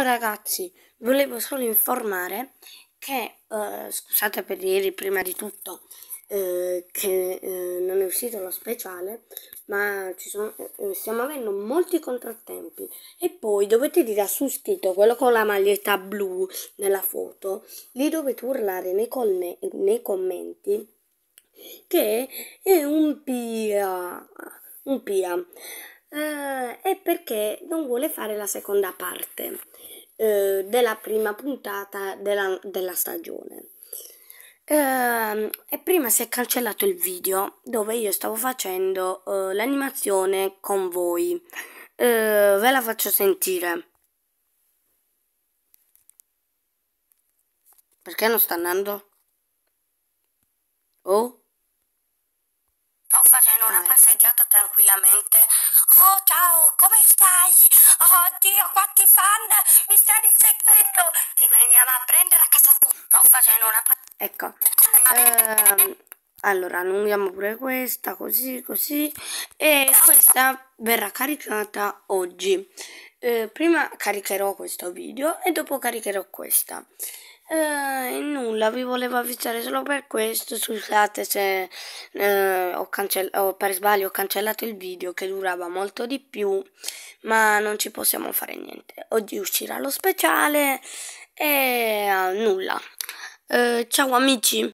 Ciao ragazzi, volevo solo informare che, eh, scusate per ieri prima di tutto, eh, che eh, non è uscito lo speciale, ma sono, eh, stiamo avendo molti contrattempi e poi dovete dire a suscritto quello con la maglietta blu nella foto, lì dovete urlare nei, conne, nei commenti che è un pia, un pia. Eh, è perché non vuole fare la seconda parte eh, della prima puntata della, della stagione. Eh, e prima si è cancellato il video dove io stavo facendo eh, l'animazione con voi. Eh, ve la faccio sentire. Perché non sta andando? facendo una eh. passeggiata tranquillamente. Oh ciao, come stai? Oh Dio, quanti fan mi stai inseguendo! Ti veniamo a prendere a casa tua. Sto facendo una passeggiata. Ecco. Ehm, allora, allunghiamo pure questa, così, così. E questa verrà caricata oggi. Eh, prima caricherò questo video e dopo caricherò questa. Eh, nulla, vi volevo avvisare solo per questo, scusate se eh, ho ho, per sbaglio ho cancellato il video che durava molto di più, ma non ci possiamo fare niente. Oggi uscirà lo speciale e eh, nulla. Eh, ciao amici!